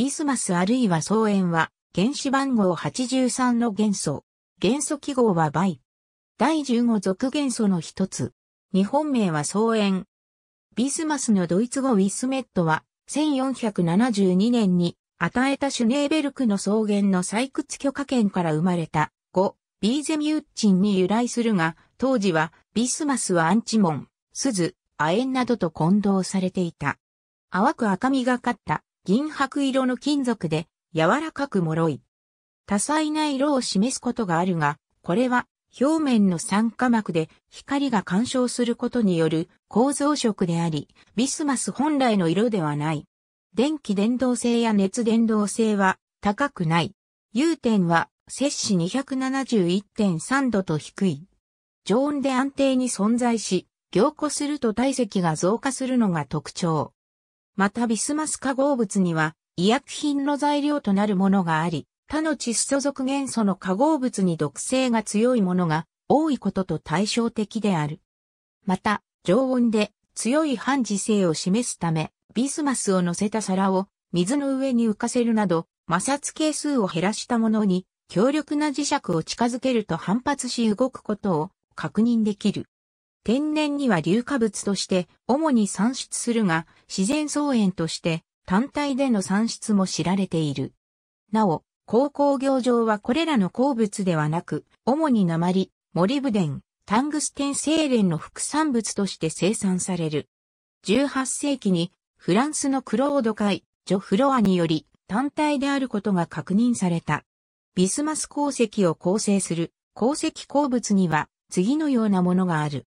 ビスマスあるいは草塩は、原子番号83の元素。元素記号は倍。第15属元素の一つ。日本名は草塩。ビスマスのドイツ語ウィスメットは、1472年に与えたシュネーベルクの草原の採掘許可権から生まれた5、ビーゼミュッチンに由来するが、当時はビスマスはアンチモン、スズ、亜鉛などと混同されていた。淡く赤みがかった銀白色の金属で柔らかく脆い。多彩な色を示すことがあるが、これは表面の酸化膜で光が干渉することによる構造色であり、ビスマス本来の色ではない。電気伝導性や熱伝導性は高くない。融点は摂氏271.3度と低い。常温で安定に存在し、凝固すると体積が増加するのが特徴。またビスマス化合物には医薬品の材料となるものがあり、他の窒素属元素の化合物に毒性が強いものが多いことと対照的である。また、常温で強い反磁性を示すため、ビスマスを乗せた皿を水の上に浮かせるなど、摩擦係数を減らしたものに強力な磁石を近づけると反発し動くことを確認できる。天然には硫化物として主に産出するが、自然草園として単体での産出も知られている。なお、鉱工業上はこれらの鉱物ではなく、主に鉛、モリブデン、タングステン精錬の副産物として生産される。18世紀にフランスのクロード会、ジョフロアにより単体であることが確認された。ビスマス鉱石を構成する鉱石鉱物には次のようなものがある。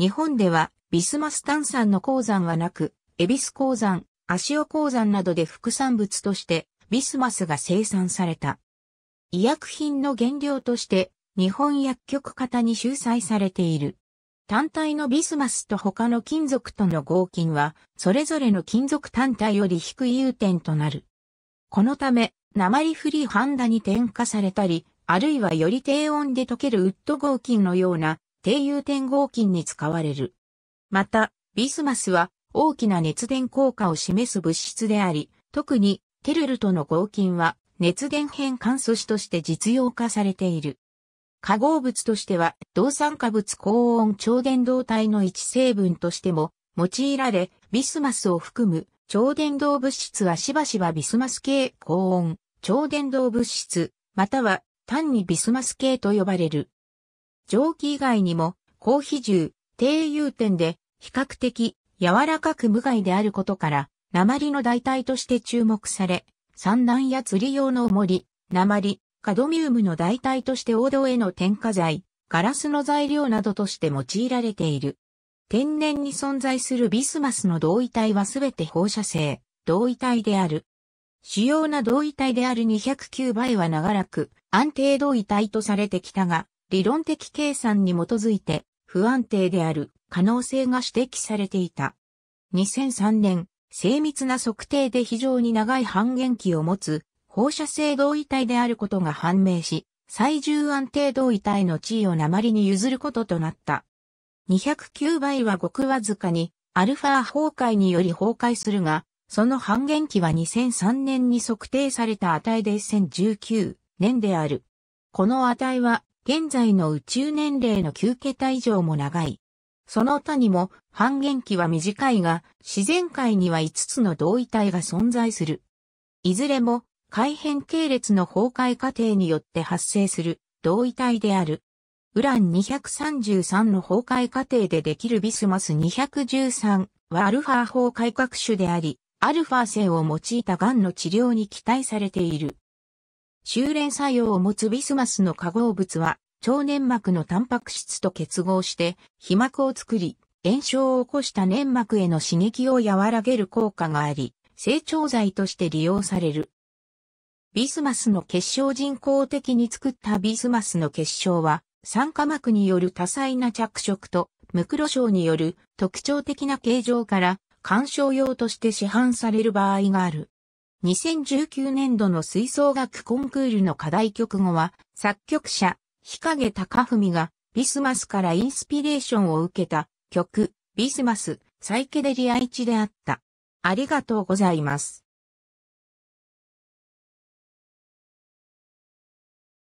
日本ではビスマス炭酸の鉱山はなく、エビス鉱山、足尾鉱山などで副産物としてビスマスが生産された。医薬品の原料として日本薬局型に収載されている。単体のビスマスと他の金属との合金は、それぞれの金属単体より低い融点となる。このため、鉛フリーハンダに添加されたり、あるいはより低温で溶けるウッド合金のような低融点合金に使われる。また、ビスマスは大きな熱伝効果を示す物質であり、特にテルルとの合金は熱電変換素子として実用化されている。化合物としては、動酸化物高温超伝導体の一成分としても用いられ、ビスマスを含む超伝導物質はしばしばビスマス系高温超伝導物質、または単にビスマス系と呼ばれる。蒸気以外にも、高比重、低融点で、比較的、柔らかく無害であることから、鉛の代替として注目され、産卵や釣り用の重り、鉛、カドミウムの代替として王道への添加剤、ガラスの材料などとして用いられている。天然に存在するビスマスの同位体はすべて放射性、同位体である。主要な同位体である209倍は長らく安定同位体とされてきたが、理論的計算に基づいて不安定である可能性が指摘されていた。2003年、精密な測定で非常に長い半減期を持つ放射性同位体であることが判明し、最重安定同位体の地位を鉛に譲ることとなった。209倍はごくわずかに、アルファ崩壊により崩壊するが、その半減期は2003年に測定された値で1019年である。この値は現在の宇宙年齢の9桁以上も長い。その他にも半減期は短いが、自然界には5つの同位体が存在する。いずれも、改変系列の崩壊過程によって発生する同位体である。ウラン233の崩壊過程でできるビスマス213はアルファ崩壊核種であり、アルファ線を用いた癌の治療に期待されている。修練作用を持つビスマスの化合物は、腸粘膜のタンパク質と結合して、皮膜を作り、炎症を起こした粘膜への刺激を和らげる効果があり、成長剤として利用される。ビスマスの結晶人工的に作ったビスマスの結晶は、酸化膜による多彩な着色と、ムクロ症による特徴的な形状から、干賞用として市販される場合がある。2019年度の吹奏楽コンクールの課題曲後は、作曲者、日影隆文が、ビスマスからインスピレーションを受けた曲、ビスマス、サイケデリア1であった。ありがとうございます。